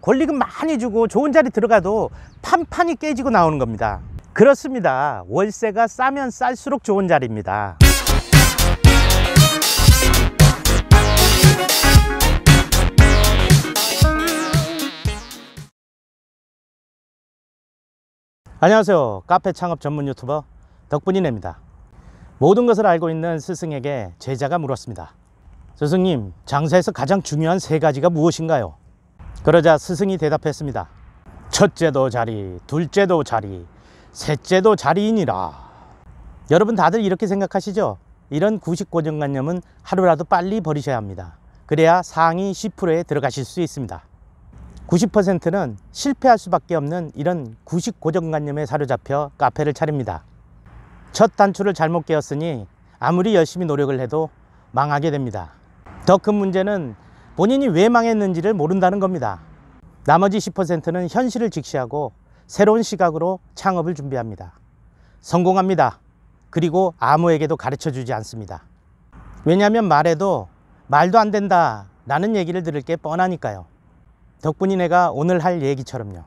권리금 많이 주고 좋은 자리 들어가도 판판이 깨지고 나오는 겁니다 그렇습니다 월세가 싸면 쌀수록 좋은 자리입니다 안녕하세요 카페 창업 전문 유튜버 덕분이냅니다 모든 것을 알고 있는 스승에게 제자가 물었습니다 스승님 장사에서 가장 중요한 세 가지가 무엇인가요? 그러자 스승이 대답했습니다. 첫째도 자리, 둘째도 자리, 셋째도 자리이니라. 여러분 다들 이렇게 생각하시죠? 이런 구식 고정관념은 하루라도 빨리 버리셔야 합니다. 그래야 상위 10%에 들어가실 수 있습니다. 90%는 실패할 수밖에 없는 이런 구식 고정관념에 사로잡혀 카페를 차립니다. 첫 단추를 잘못 깨었으니 아무리 열심히 노력을 해도 망하게 됩니다. 더 큰 문제는 본인이 왜 망했는지를 모른다는 겁니다. 나머지 10%는 현실을 직시하고 새로운 시각으로 창업을 준비합니다. 성공합니다. 그리고 아무에게도 가르쳐 주지 않습니다. 왜냐하면 말해도 말도 안 된다 라는 얘기를 들을 게 뻔하니까요. 덕분이 내가 오늘 할 얘기처럼요.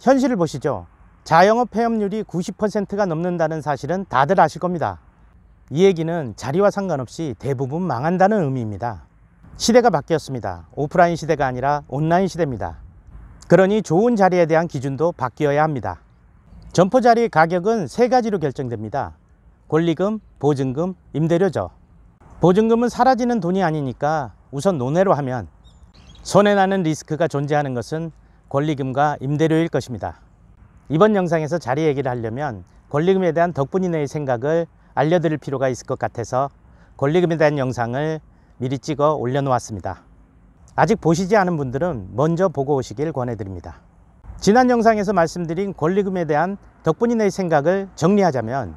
현실을 보시죠. 자영업 폐업률이 90%가 넘는다는 사실은 다들 아실 겁니다. 이 얘기는 자리와 상관없이 대부분 망한다는 의미입니다. 시대가 바뀌었습니다. 오프라인 시대가 아니라 온라인 시대입니다. 그러니 좋은 자리에 대한 기준도 바뀌어야 합니다. 점포 자리 가격은 세 가지로 결정됩니다. 권리금, 보증금, 임대료죠. 보증금은 사라지는 돈이 아니니까 우선 논외로 하면 손해나는 리스크가 존재하는 것은 권리금과 임대료일 것입니다. 이번 영상에서 자리 얘기를 하려면 권리금에 대한 덕분이네의 생각을 알려드릴 필요가 있을 것 같아서 권리금에 대한 영상을 미리 찍어 올려놓았습니다. 아직 보시지 않은 분들은 먼저 보고 오시길 권해드립니다. 지난 영상에서 말씀드린 권리금에 대한 덕분인의 생각을 정리하자면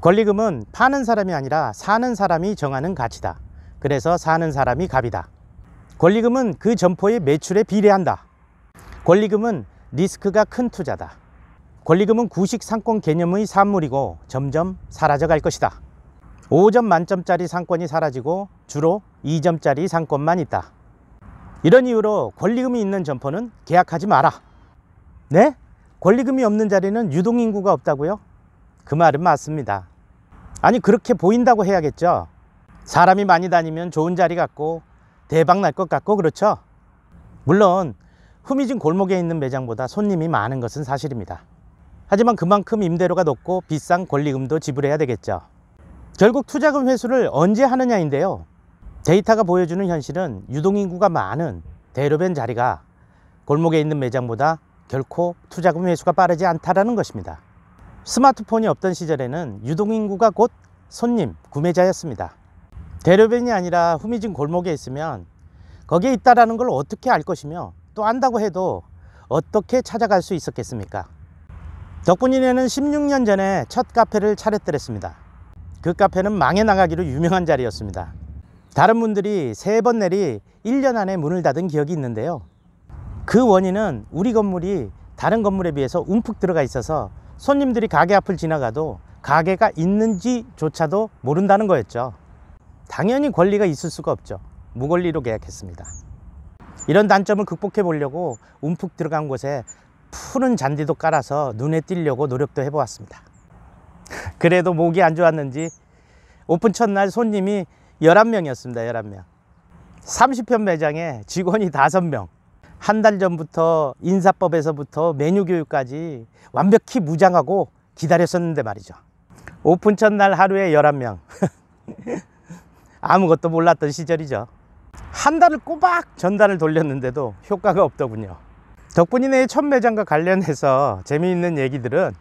권리금은 파는 사람이 아니라 사는 사람이 정하는 가치다. 그래서 사는 사람이 갑이다 권리금은 그 점포의 매출에 비례한다. 권리금은 리스크가 큰 투자다. 권리금은 구식 상권 개념의 산물이고 점점 사라져갈 것이다. 5점 만점짜리 상권이 사라지고 주로 2점짜리 상권만 있다. 이런 이유로 권리금이 있는 점포는 계약하지 마라. 네? 권리금이 없는 자리는 유동인구가 없다고요? 그 말은 맞습니다. 아니 그렇게 보인다고 해야겠죠. 사람이 많이 다니면 좋은 자리 같고 대박 날 것 같고 그렇죠. 물론 흠이진 골목에 있는 매장보다 손님이 많은 것은 사실입니다. 하지만 그만큼 임대료가 높고 비싼 권리금도 지불해야 되겠죠. 결국 투자금 회수를 언제 하느냐인데요. 데이터가 보여주는 현실은 유동인구가 많은 대로변 자리가 골목에 있는 매장보다 결코 투자금 회수가 빠르지 않다는 것입니다. 스마트폰이 없던 시절에는 유동인구가 곧 손님, 구매자였습니다. 대로변이 아니라 후미진 골목에 있으면 거기에 있다라는 걸 어떻게 알 것이며 또 안다고 해도 어떻게 찾아갈 수 있었겠습니까? 덕분이네는 16년 전에 첫 카페를 차렸더랬습니다. 그 카페는 망해나가기로 유명한 자리였습니다. 다른 분들이 세 번 내리 1년 안에 문을 닫은 기억이 있는데요. 그 원인은 우리 건물이 다른 건물에 비해서 움푹 들어가 있어서 손님들이 가게 앞을 지나가도 가게가 있는지조차도 모른다는 거였죠. 당연히 권리가 있을 수가 없죠. 무권리로 계약했습니다. 이런 단점을 극복해 보려고 움푹 들어간 곳에 푸른 잔디도 깔아서 눈에 띄려고 노력도 해보았습니다. 그래도 목이 안 좋았는지 오픈 첫날 손님이 11명이었습니다. 11명. 30편 매장에 직원이 5명. 한 달 전부터 인사법에서부터 메뉴 교육까지 완벽히 무장하고 기다렸었는데 말이죠. 오픈 첫날 하루에 11명. 아무것도 몰랐던 시절이죠. 한 달을 꼬박 전단을 돌렸는데도 효과가 없더군요. 덕분이네 첫 매장과 관련해서 재미있는 얘기들은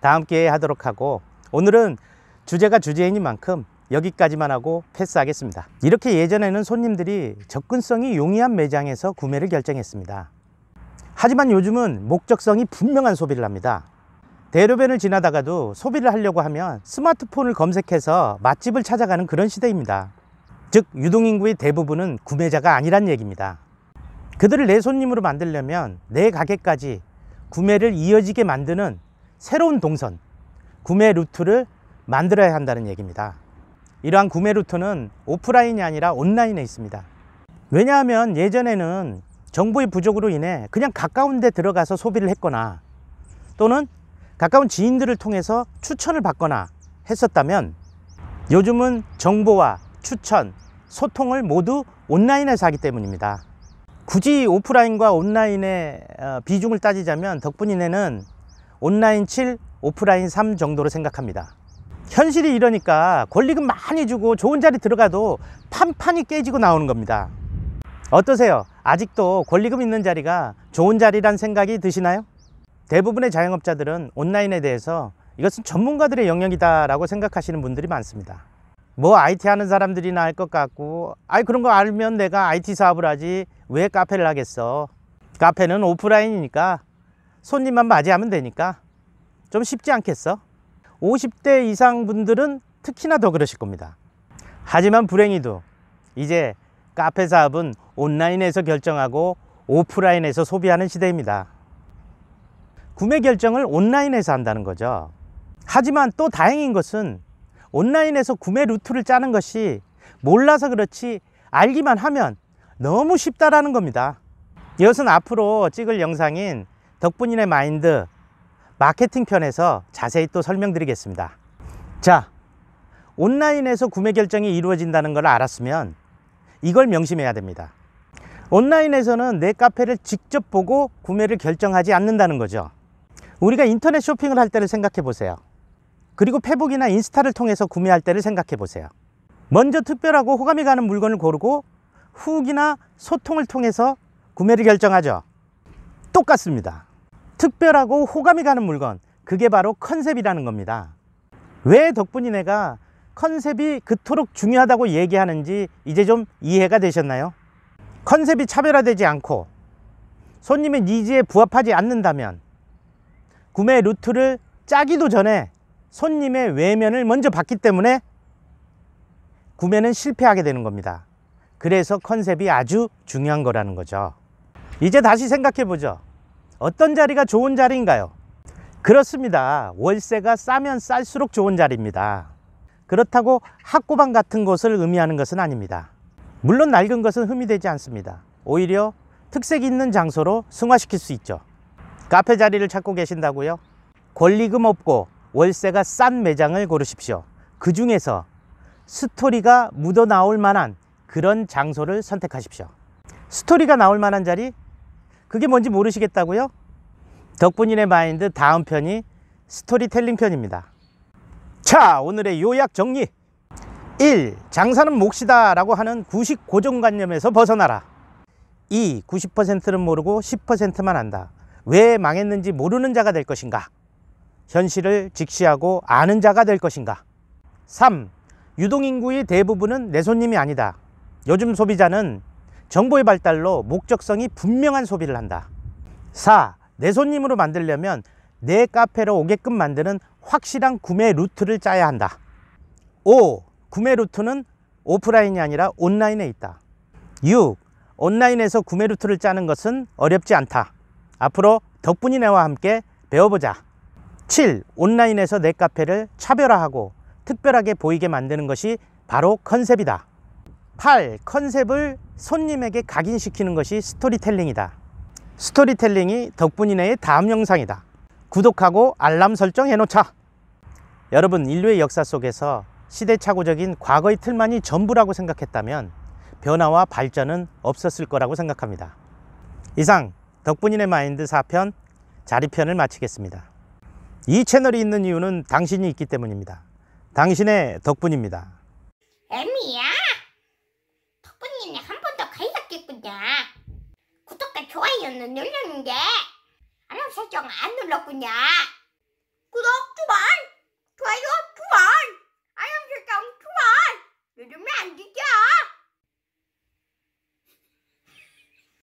다음 기회에 하도록 하고 오늘은 주제가 주제인 만큼 여기까지만 하고 패스하겠습니다. 이렇게 예전에는 손님들이 접근성이 용이한 매장에서 구매를 결정했습니다. 하지만 요즘은 목적성이 분명한 소비를 합니다. 대로변을 지나다가도 소비를 하려고 하면 스마트폰을 검색해서 맛집을 찾아가는 그런 시대입니다. 즉 유동인구의 대부분은 구매자가 아니란 얘기입니다. 그들을 내 손님으로 만들려면 내 가게까지 구매를 이어지게 만드는 새로운 동선 구매 루트를 만들어야 한다는 얘기입니다. 이러한 구매 루트는 오프라인이 아니라 온라인에 있습니다. 왜냐하면 예전에는 정보의 부족으로 인해 그냥 가까운 데 들어가서 소비를 했거나 또는 가까운 지인들을 통해서 추천을 받거나 했었다면 요즘은 정보와 추천, 소통을 모두 온라인에서 하기 때문입니다. 굳이 오프라인과 온라인의 어, 비중을 따지자면 덕분이네는 온라인 7, 오프라인 3 정도로 생각합니다. 현실이 이러니까 권리금 많이 주고 좋은 자리 들어가도 판판이 깨지고 나오는 겁니다. 어떠세요? 아직도 권리금 있는 자리가 좋은 자리란 생각이 드시나요? 대부분의 자영업자들은 온라인에 대해서 이것은 전문가들의 영역이다라고 생각하시는 분들이 많습니다. 뭐 IT 하는 사람들이나 알것 같고, 아이 그런 거 알면 내가 IT 사업을 하지 왜 카페를 하겠어? 카페는 오프라인이니까 손님만 맞이하면 되니까 좀 쉽지 않겠어? 50대 이상 분들은 특히나 더 그러실 겁니다. 하지만 불행히도 이제 카페 사업은 온라인에서 결정하고 오프라인에서 소비하는 시대입니다. 구매 결정을 온라인에서 한다는 거죠. 하지만 또 다행인 것은 온라인에서 구매 루트를 짜는 것이 몰라서 그렇지 알기만 하면 너무 쉽다라는 겁니다. 이것은 앞으로 찍을 영상인 덕분인의 마인드 마케팅 편에서 자세히 또 설명드리겠습니다. 자, 온라인에서 구매 결정이 이루어진다는 걸 알았으면 이걸 명심해야 됩니다. 온라인에서는 내 카페를 직접 보고 구매를 결정하지 않는다는 거죠. 우리가 인터넷 쇼핑을 할 때를 생각해 보세요. 그리고 페북이나 인스타를 통해서 구매할 때를 생각해 보세요. 먼저 특별하고 호감이 가는 물건을 고르고 후기나 소통을 통해서 구매를 결정하죠. 똑같습니다. 특별하고 호감이 가는 물건 그게 바로 컨셉이라는 겁니다 왜 덕분이 내가 컨셉이 그토록 중요하다고 얘기하는지 이제 좀 이해가 되셨나요? 컨셉이 차별화되지 않고 손님의 니즈에 부합하지 않는다면 구매 루트를 짜기도 전에 손님의 외면을 먼저 받기 때문에 구매는 실패하게 되는 겁니다 그래서 컨셉이 아주 중요한 거라는 거죠 이제 다시 생각해 보죠 어떤 자리가 좋은 자리인가요? 그렇습니다. 월세가 싸면 쌀수록 좋은 자리입니다. 그렇다고 학고방 같은 곳을 의미하는 것은 아닙니다. 물론 낡은 것은 흠이 되지 않습니다. 오히려 특색 있는 장소로 승화시킬 수 있죠. 카페 자리를 찾고 계신다고요? 권리금 없고 월세가 싼 매장을 고르십시오. 그 중에서 스토리가 묻어 나올 만한 그런 장소를 선택하십시오. 스토리가 나올 만한 자리 그게 뭔지 모르시겠다고요? 덕분인의 마인드 다음 편이 스토리텔링 편입니다. 자, 오늘의 요약 정리. 1. 장사는 몫이다 라고 하는 구식 고정관념에서 벗어나라. 2. 90%는 모르고 10%만 안다. 왜 망했는지 모르는 자가 될 것인가? 현실을 직시하고 아는 자가 될 것인가? 3. 유동인구의 대부분은 내 손님이 아니다. 요즘 소비자는 정보의 발달로 목적성이 분명한 소비를 한다. 4. 내 손님으로 만들려면 내 카페로 오게끔 만드는 확실한 구매 루트를 짜야 한다. 5. 구매 루트는 오프라인이 아니라 온라인에 있다. 6. 온라인에서 구매 루트를 짜는 것은 어렵지 않다. 앞으로 덕분이 네와 함께 배워보자. 7. 온라인에서 내 카페를 차별화하고 특별하게 보이게 만드는 것이 바로 컨셉이다. 8. 컨셉을 손님에게 각인시키는 것이 스토리텔링이다. 스토리텔링이 덕분이네의 다음 영상이다. 구독하고 알람 설정 해놓자. 여러분, 인류의 역사 속에서 시대착오적인 과거의 틀만이 전부라고 생각했다면 변화와 발전은 없었을 거라고 생각합니다. 이상 덕분이네 마인드 4편 자리편을 마치겠습니다. 이 채널이 있는 이유는 당신이 있기 때문입니다. 당신의 덕분입니다. 애미야. 중에 한번 더 가야겠군요. 구독과 좋아요는 눌렀는데 알람 설정 안 눌렀군요. 구독 주말!